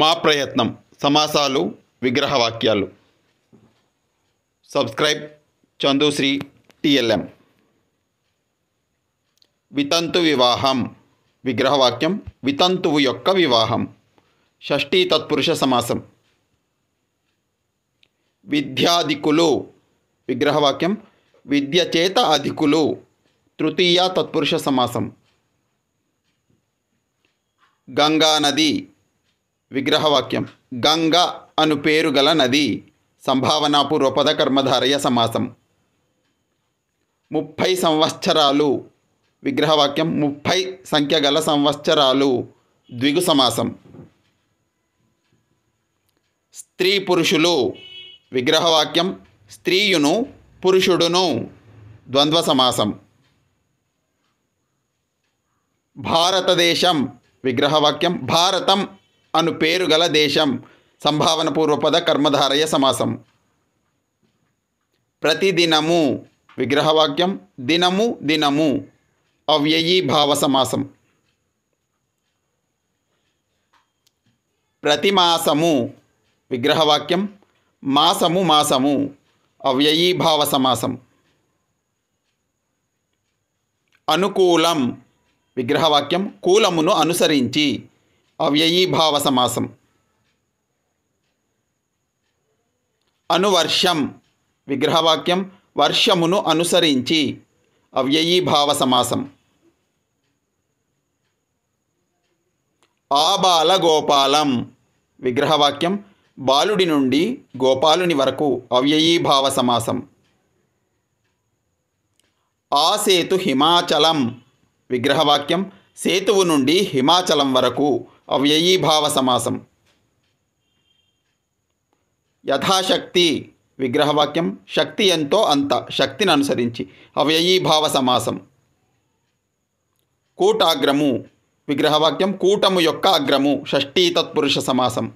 మా ప్రయత్నం సమాసాలు విగ్రహ వాక్యాలు సబ్స్క్రైబ్ చందుశ్రీ టిఎల్ఎం వితంతు వివాహం విగ్రహవాక్యం వితంతువు యొక్క వివాహం షష్ఠీ తత్పురుష సమాసం విద్యాధికులు విగ్రహవాక్యం విద్య చేత అధికులు తృతీయ తత్పురుష సమాసం గంగానది విగ్రహవాక్యం గంగ అను పేరు గల నది సంభావన కర్మధారయ సమాసం ముప్పై సంవత్సరాలు విగ్రహవాక్యం ముప్పై సంఖ్య గల సంవత్సరాలు ద్విగు సమాసం స్త్రీ పురుషులు విగ్రహవాక్యం స్త్రీయును పురుషుడును ద్వంద్వ సమాసం భారతదేశం విగ్రహవాక్యం భారతం అను పేరు గల దేశం సంభావన పూర్వపద కర్మధారయ సమాసం ప్రతిదినము విగ్రహవాక్యం దినము దినము అవ్యయీభావ సమాసం ప్రతిమాసము విగ్రహవాక్యం మాసము మాసము అవ్యయీ భావ సమాసం అనుకూలం విగ్రహవాక్యం కూలమును అనుసరించి అవ్యయీభావ సమాసం అనువర్షం విగ్రహవాక్యం వర్షమును అనుసరించి అవ్యయీభావ సమాసం ఆబాల గోపాలం విగ్రహవాక్యం బాలుడి నుండి గోపాలుని వరకు అవ్యయీభావ సమాసం ఆ సేతు హిమాచలం విగ్రహవాక్యం సేతువు నుండి హిమాచలం వరకు అవ్యయీభావ సమాసం యథాశక్తి విగ్రహవాక్యం శక్తి ఎంతో అంత శక్తిని అనుసరించి అవ్యయీభావ సమాసం కూటాగ్రము విగ్రహవాక్యం కూటము యొక్క అగ్రము షష్ఠీ తత్పురుష సమాసం